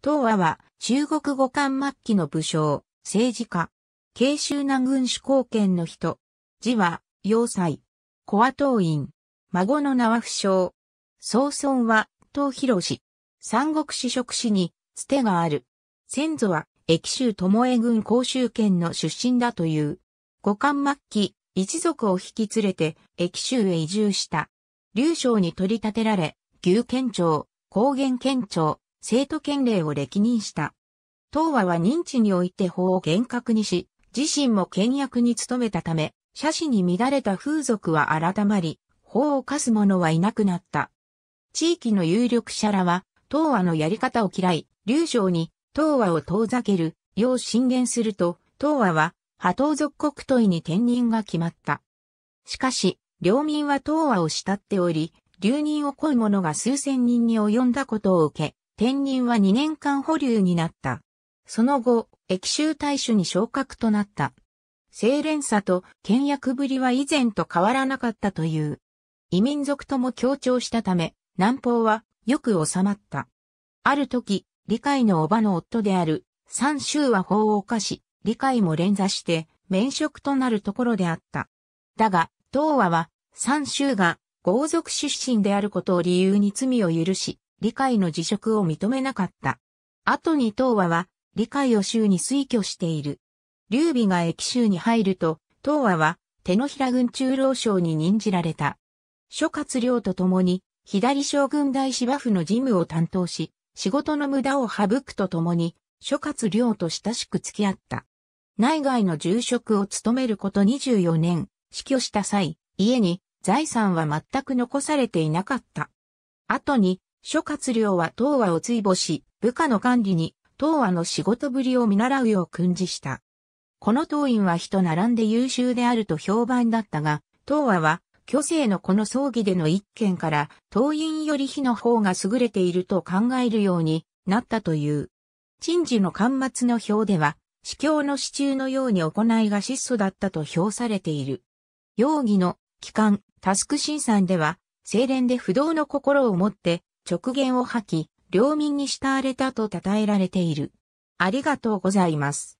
東和は中国五冠末期の武将、政治家、慶州南軍主公権の人、字は、要塞、小和党員、孫の名は不詳、総孫は、東広氏、三国志職氏に、つてがある。先祖は、駅州巴郡甲州県の出身だという。五冠末期、一族を引き連れて、駅州へ移住した。劉将に取り立てられ、牛県庁、高原県庁、生徒権令を歴任した。東和は認知において法を厳格にし、自身も倹約に努めたため、写真に乱れた風俗は改まり、法を課す者はいなくなった。地域の有力者らは、東和のやり方を嫌い、流暢に、東和を遠ざける、よう進言すると、東和は、波東属国問いに転任が決まった。しかし、領民は東和を慕っており、留任を恋者が数千人に及んだことを受け、天人は2年間保留になった。その後、駅州大使に昇格となった。清廉さと倹約ぶりは以前と変わらなかったという。異民族とも協調したため、南方はよく収まった。ある時、理解の叔母の夫である三州は法を犯し、理解も連座して、免職となるところであった。だが、東和は、三州が、豪族出身であることを理由に罪を許し、理解の辞職を認めなかった。後に東和は、理解を州に推挙している。劉備が駅州に入ると、東和は、手のひら軍中老将に任じられた。諸葛亮と共に、左将軍大芝生の事務を担当し、仕事の無駄を省くと共に、諸葛亮と親しく付き合った。内外の住職を務めること24年、死去した際、家に財産は全く残されていなかった。後に、諸葛亮は東和を追慕し、部下の管理に東和の仕事ぶりを見習うよう訓示した。この当院は人並んで優秀であると評判だったが、東和は、虚勢のこの葬儀での一件から、当院より火の方が優れていると考えるようになったという。陳治の巻末の表では、司教の支柱のように行いが質素だったと評されている。容疑の、機関、タスク審査では、精錬で不動の心を持って、直言を吐き、領民に慕われたと称えられている。ありがとうございます。